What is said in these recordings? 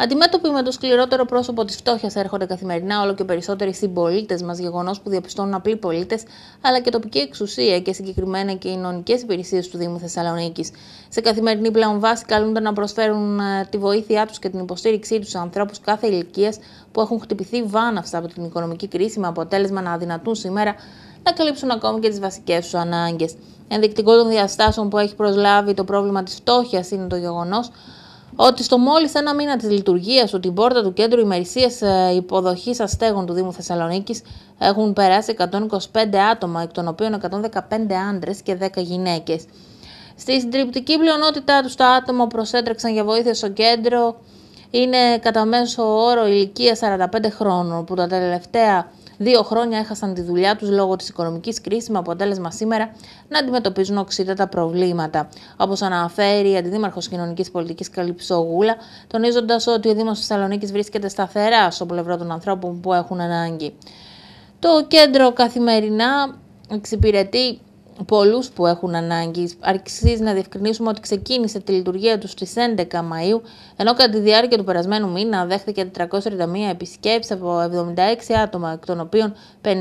Αντιμέτωποι με το σκληρότερο πρόσωπο της φτώχειας έρχονται καθημερινά όλο και περισσότεροι συμπολίτες μας, γεγονός που διαπιστώνουν απλοί πολίτες, αλλά και τοπική εξουσία και συγκεκριμένα και οι νομικέ υπηρεσίες του Δήμου Θεσσαλονίκης. Σε καθημερινή πλέον βάση, καλούνται να προσφέρουν ε, τη βοήθειά τους και την υποστήριξή τους σε ανθρώπους κάθε ηλικίας που έχουν χτυπηθεί βάναυστα από την οικονομική κρίση, με αποτέλεσμα να αδυνατούν σήμερα να καλύψουν ακόμη και τις βασικές τους ανάγκες. Ενδεικτικό των διαστάσεων που έχει προσλάβει το πρόβλημα της φτώχειας είναι το γεγονός ότι στο μόλις ένα μήνα της λειτουργίας του την πόρτα του κέντρου ημερησίας ε, υποδοχής αστέγων του Δήμου Θεσσαλονίκης έχουν περάσει 125 άτομα, εκ των οποίων 115 άντρες και 10 γυναίκες. Στη συντριπτική πλειονότητά τους, τα άτομα προσέτρεξαν για βοήθεια στο κέντρο είναι κατά μέσο όρο ηλικία 45 χρόνων, που τα τελευταία Δύο χρόνια έχασαν τη δουλειά τους λόγω της οικονομικής κρίσης, με αποτέλεσμα σήμερα να αντιμετωπίζουν οξύτατα προβλήματα. Όπως αναφέρει η Αντιδήμαρχος Κοινωνικής Πολιτικής Καλυψογούλα, τονίζοντας ότι ο Δήμος Θεσσαλονίκης βρίσκεται σταθερά στο πλευρό των ανθρώπων που έχουν ανάγκη. Το κέντρο καθημερινά εξυπηρετεί πολλούς που έχουν ανάγκη. Αρξίζει να διευκρινίσουμε ότι ξεκίνησε τη λειτουργία τους στις 11 Μαΐου, ενώ κατά τη διάρκεια του περασμένου μήνα δέχθηκε 431 επισκέψεις από 76 άτομα, εκ των οποίων 52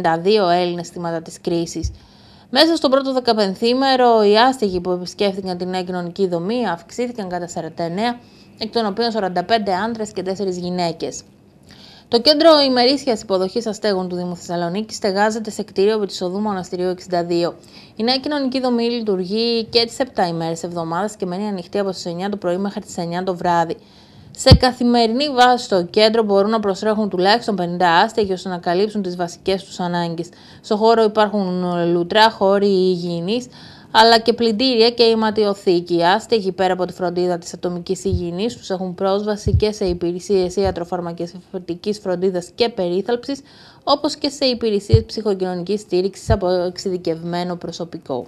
Έλληνες θύματα της κρίσης. Μέσα στον πρώτο δεκαπενθήμερο, οι άστεγοι που επισκέφθηκαν την νέα κοινωνική δομή αυξήθηκαν κατά 49, εκ των οποίων 45 άντρες και 4 γυναίκες. Το κέντρο ημερήσιας υποδοχής αστέγων του Δήμου Θεσσαλονίκη στεγάζεται σε κτίριο επί τη οδού Μοναστηρίου 62. Η νέα κοινωνική δομή λειτουργεί και τις 7 ημέρες εβδομάδας και μένει ανοιχτή από τις 9 το πρωί μέχρι τις 9 το βράδυ. Σε καθημερινή βάση στο κέντρο μπορούν να προσρέχουν τουλάχιστον 50 άστεγοι ώστε να καλύψουν τις βασικές τους ανάγκες. Στο χώρο υπάρχουν λουτρά, χώροι υγιεινής, αλλά και πλυντήρια και αιματιοθήκη. Άστεγοι πέρα από τη φροντίδα της ατομικής υγιεινής, τους έχουν πρόσβαση και σε υπηρεσίες ιατροφαρμακευτική φροντίδας και περίθαλψης, όπως και σε υπηρεσίες ψυχοκοινωνικής στήριξης από εξειδικευμένο προσωπικό.